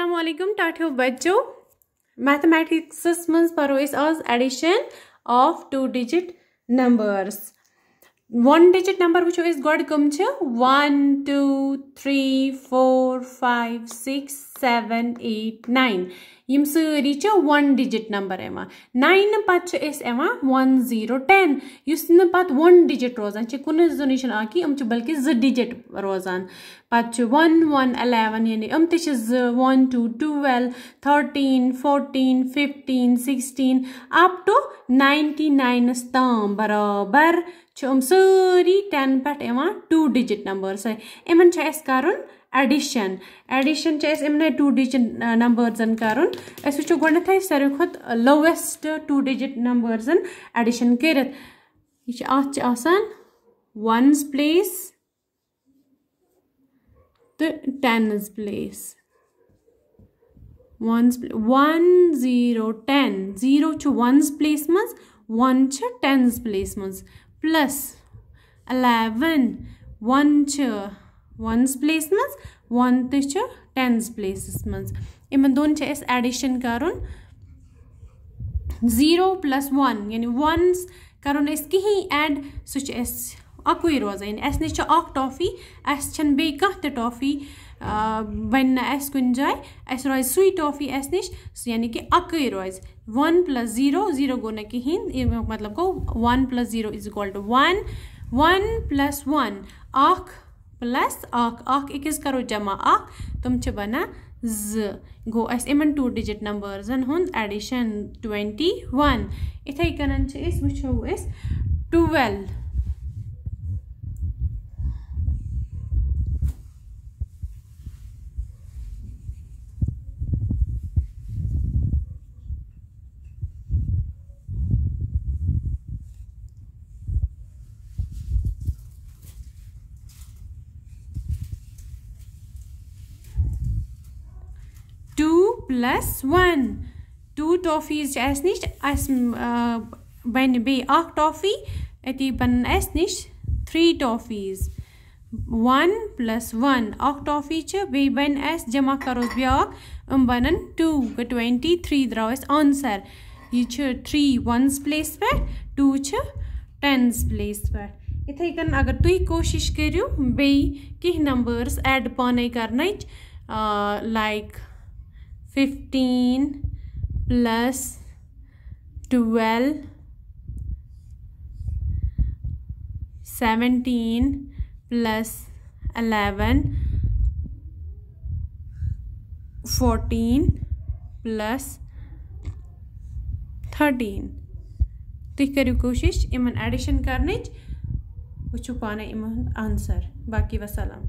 असलम टाठो बच्चों मैथमेटिक्स मं पो आज addition of two digit numbers one digit number वो गोड कम one two three four five six seven eight nine यम सारी वन डिजिट नंबर एवं नाइन पे एवं वन जीरो टेन इस पत् वन डिजिट रोजान कुन जुन कम बल्कि जो डिजिट रोजान पे वन वन अलेवन यानी अम तन टू twelve thirteen fourteen fifteen sixteen up to ninety नाइनस तम बराबर सारी टेन पे एवं टू डिजिट नंबर सही इन कर addition addition چھِ اسہِ یِمنٕے two digit uh, numbers کَرُن أسۍ وٕچھو گۄڈنٮ۪تھٕے ساروی کھۄتہٕ lowest two digit numbers addition کٔرِتھ یہِ چھِ اَتھ چھِ آسان ones place تہٕ tens place ones one zero ten zero چھُ ones place منٛز one چھُ tens place plus eleven. One one چھُ वनस प्लेस मज वन टेंस प्लेस मज इन दोन एडिशन कर जीरो प्लस वन यानी वनस करो कहीं एड सह अकु रोजान अस नीचे टॉफी अस कह टॉफी बन ना जाए अस रोज सुई टॉफी अस नश यानी कि अक रोज वन प्लस जीरो जीरो गो ना कहें मतलब गो one plus zero is equal to one one plus one plus अख अख अकिस करो जमा तुम बनान ज गो इन टू डिजिट नंबरजन हूँ एडिशन ट्वेंटी वन इथे कन twelve plus one two toffees अस नश बन टॉफी अत बन अस नश three toffees one plus one अख टॉफी बन अस जमा करो ब्या बन टू ट्वेंटी थ्री द्रा आंसर यह थ्री वन प्लेस पे टू टेंस प्लेस पे इथे कन अगर तुम कोशिश करू कह नंबर्स एड पान कर like fifteen plus twelve seventeen plus eleven fourteen plus thirteen तुम करो कोशिश इन एडिशन करने वो पाने इन आंसर बाकी वसलम